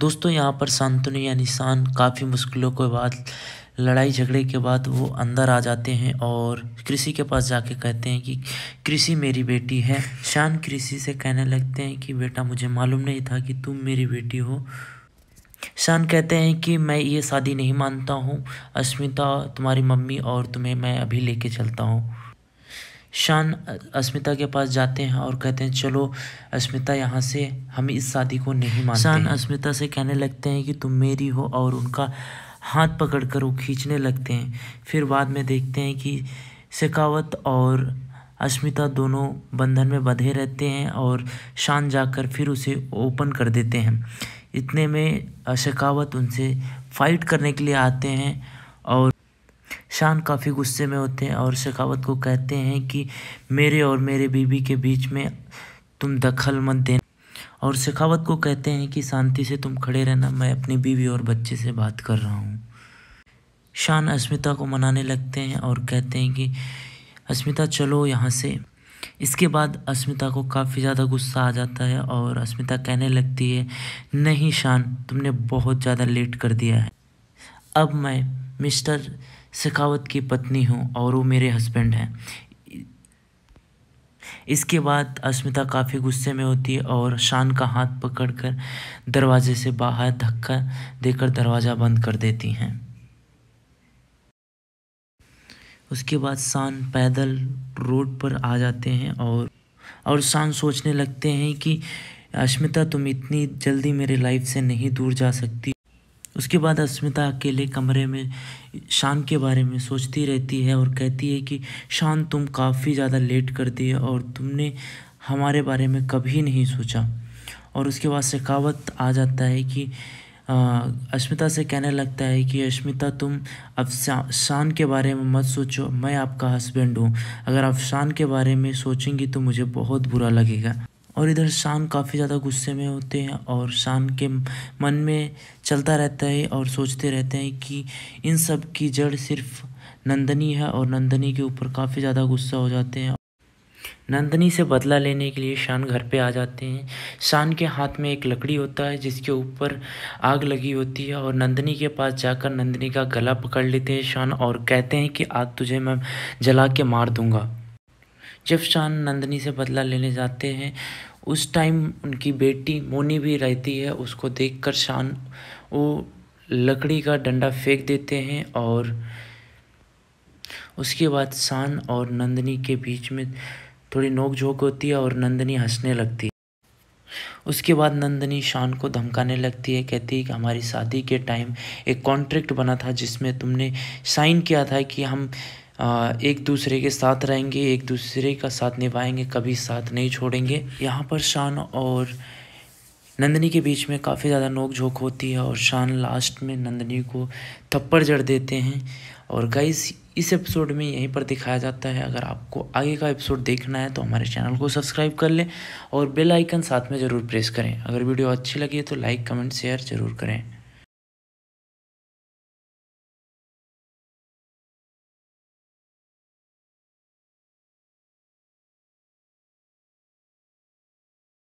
दोस्तों यहाँ पर शांतनु या शान काफ़ी मुश्किलों के बाद लड़ाई झगड़े के बाद वो अंदर आ जाते हैं और कृषि के पास जाके कहते हैं कि कृषि मेरी बेटी है शान कृषि से कहने लगते हैं कि बेटा मुझे मालूम नहीं था कि तुम मेरी बेटी हो शान कहते हैं कि मैं ये शादी नहीं मानता हूँ अस्मिता तुम्हारी मम्मी और तुम्हें मैं अभी लेके चलता हूँ शान अस्मिता के पास जाते हैं और कहते हैं चलो अस्मिता यहाँ से हम इस शादी को नहीं मानते शान अस्मिता से कहने लगते हैं कि तुम मेरी हो और उनका हाथ पकड़ कर वो खींचने लगते हैं फिर बाद में देखते हैं कि शेखावत और अस्मिता दोनों बंधन में बंधे रहते हैं और शान जाकर फिर उसे ओपन कर देते हैं इतने में शेखावत उनसे फाइट करने के लिए आते हैं और शान काफ़ी गुस्से में होते हैं और शेखावत को कहते हैं कि मेरे और मेरे बीवी के बीच में तुम दखल मत देना और शेखावत को कहते हैं कि शांति से तुम खड़े रहना मैं अपनी बीवी और बच्चे से बात कर रहा हूँ शान अस्मिता को मनाने लगते हैं और कहते हैं कि अस्मिता चलो यहाँ से इसके बाद अस्मिता को काफ़ी ज़्यादा गुस्सा आ जाता है और अस्मिता कहने लगती है नहीं शान तुमने बहुत ज़्यादा लेट कर दिया है अब मैं मिस्टर सखावत की पत्नी हूँ और वो मेरे हस्बैंड हैं इसके बाद अस्मिता काफ़ी गुस्से में होती है और शान का हाथ पकड़कर दरवाजे से बाहर धक्का देकर दरवाज़ा बंद कर देती हैं उसके बाद शान पैदल रोड पर आ जाते हैं और और शान सोचने लगते हैं कि अस्मिता तुम इतनी जल्दी मेरे लाइफ से नहीं दूर जा सकती उसके बाद अस्मिता अकेले कमरे में शान के बारे में सोचती रहती है और कहती है कि शान तुम काफ़ी ज़्यादा लेट कर दिए और तुमने हमारे बारे में कभी नहीं सोचा और उसके बाद शेखावत आ जाता है कि अस्मिता से कहने लगता है कि अस्मिता तुम अब शान के बारे में मत सोचो मैं आपका हस्बैंड हूँ अगर आप शान के बारे में सोचेंगी तो मुझे बहुत बुरा लगेगा और इधर शान काफ़ी ज़्यादा गुस्से में होते हैं और शान के मन में चलता रहता है और सोचते रहते हैं कि इन सब की जड़ सिर्फ नंदनी है और नंदनी के ऊपर काफ़ी ज़्यादा गुस्सा हो जाते हैं नंदनी से बदला लेने के लिए शान घर पे आ जाते हैं शान के हाथ में एक लकड़ी होता है जिसके ऊपर आग लगी होती है और नंदनी के पास जाकर नंदनी का गला पकड़ लेते हैं शान और कहते हैं कि आज तुझे मैं जला के मार दूंगा जब शान नंदनी से बदला लेने जाते हैं उस टाइम उनकी बेटी मोनी भी रहती है उसको देखकर शान वो लकड़ी का डंडा फेंक देते हैं और उसके बाद शान और नंदनी के बीच में थोड़ी नोकझोंक होती है और नंदनी हंसने लगती है उसके बाद नंदनी शान को धमकाने लगती है कहती है कि हमारी शादी के टाइम एक कॉन्ट्रैक्ट बना था जिसमें तुमने साइन किया था कि हम एक दूसरे के साथ रहेंगे एक दूसरे का साथ निभाएंगे कभी साथ नहीं छोड़ेंगे यहाँ पर शान और नंदनी के बीच में काफ़ी ज़्यादा नोक झोंक होती है और शान लास्ट में नंदनी को थप्पड़ जड़ देते हैं और गाइस इस एपिसोड में यहीं पर दिखाया जाता है अगर आपको आगे का एपिसोड देखना है तो हमारे चैनल को सब्सक्राइब कर लें और बेल आइकन साथ में ज़रूर प्रेस करें अगर वीडियो अच्छी लगी तो लाइक कमेंट शेयर ज़रूर करें